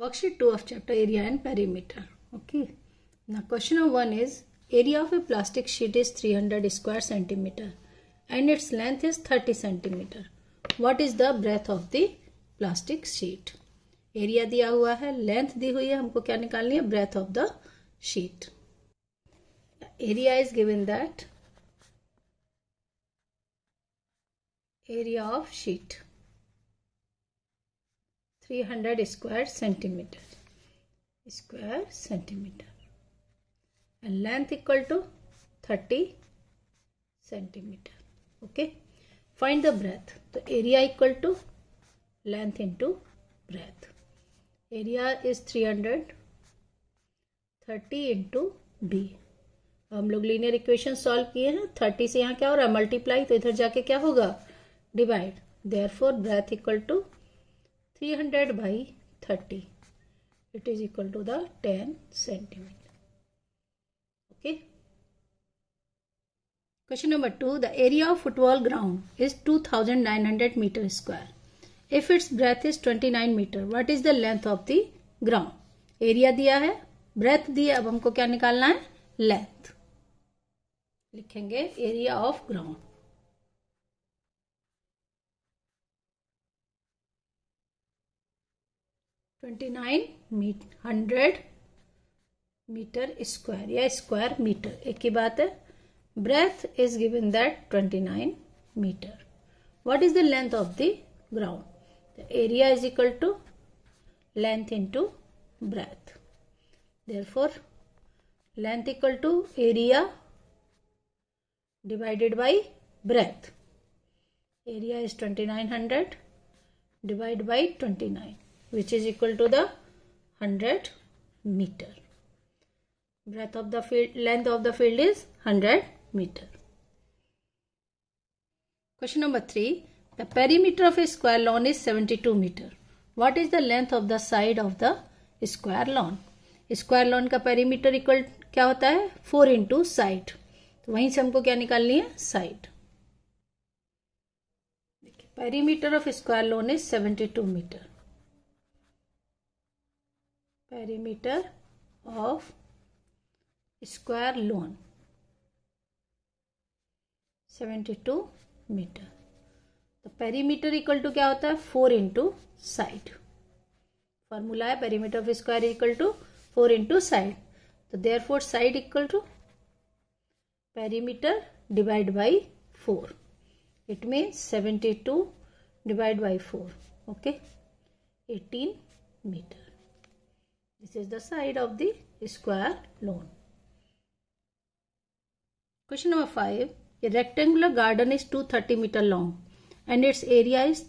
Worksheet 2 of chapter area and perimeter. Okay. Now question number 1 is area of a plastic sheet is 300 square centimeter and its length is 30 centimeter. What is the breadth of the plastic sheet? Area दिया हुआ है length दी हुई है हमको क्या निकालनी है breadth of the sheet area is given that area of sheet three hundred square centimetre square centimetre and length equal to thirty centimetre okay find the breadth तो area equal to length into breadth area is three hundred thirty into B हम लोग linear equation solve किए हैं thirty से यहाँ क्या हो रहा है मल्टीप्लाई तो इधर जाके क्या होगा divide therefore breadth equal to three hundred by thirty it is equal to the ten centimetre okay question number two the area of football ground is two thousand nine hundred metre square if its breadth is twenty nine metre what is the length of the ground area दिया है breath दिया अब हमको क्या निकालना है length लिखेंगे area of ground twenty nine meet metre square या स्क्वायर मीटर एक ही बात है breadth is given that twenty nine metre what is the length of the ground the area is equal to length into breadth therefore length equal to area divided by breadth area is twenty nine hundred divide by twenty nine which is equal to the hundred metre breadth of the field length of the field is hundred metre question number three the perimeter of a square lawn is seventy two metre what is the length of the side of the square lawn square lawn का perimeter equal क्या होता है four into side तो वहीं से हमको क्या निकालनी है side perimeter of square lawn is seventy two metre of square lawn seventy two metre तो पैरीमीटर इक्वल टू क्या होता है फोर इंटू साइड फॉर्मूला है perimeter of square equal to four into side तो therefore side equal to perimeter divide by four it means seventy two divide by four okay eighteen metre This is the side of the square lawn. Question number 5. A rectangular garden is 230 meter long and its area is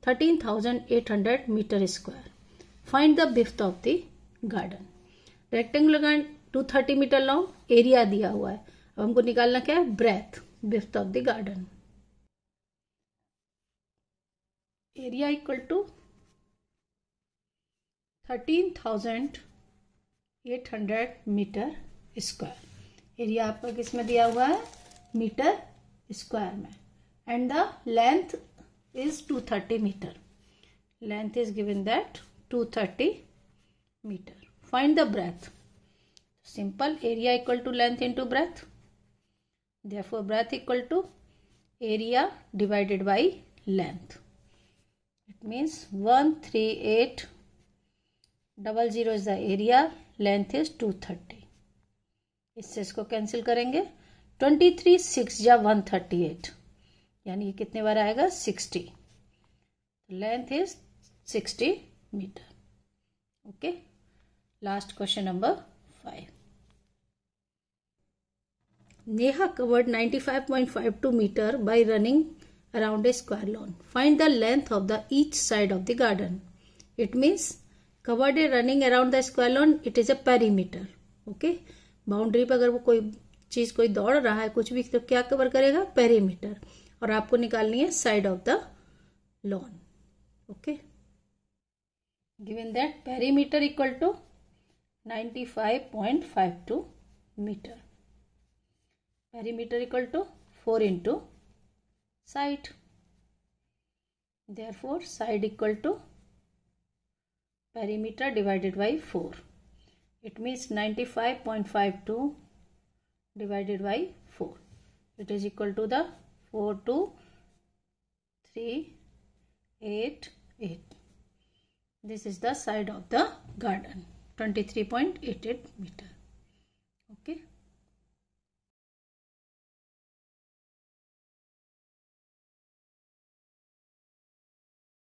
13,800 meter square. Find the width of the garden rectangular garden 230 meter long area diya hua hai ab humko nikalna kya hai breadth width of the garden area equal to thirteen thousand eight hundred metre square area आपका किस में दिया हुआ है metre square में and the length is two thirty metre length is given that two thirty metre find the breadth simple area equal to length into breadth equal to area divided by length it means one three eight double zero is the area length is two thirty इससे इसको cancel करेंगे twenty three six या one thirty eight यानी ये कितने बार आएगा sixty length is sixty metre okay last question number five नेहा five 95.52 metre by running around a square lawn find the length of the each side of the garden it means covered a running around the square lawn it is a perimeter okay boundary पर अगर वो कोई चीज कोई दौड़ रहा है कुछ भी तो क्या कवर करेगा पेरीमीटर और आपको निकालनी है side of the lawn okay given that perimeter equal to five five point two metre perimeter equal to four into side therefore side equal to perimeter divided by 4 it means 95.52 divided by 4 it is equal to the 4 to 3 8 8 this is the side of the garden 23.88 meter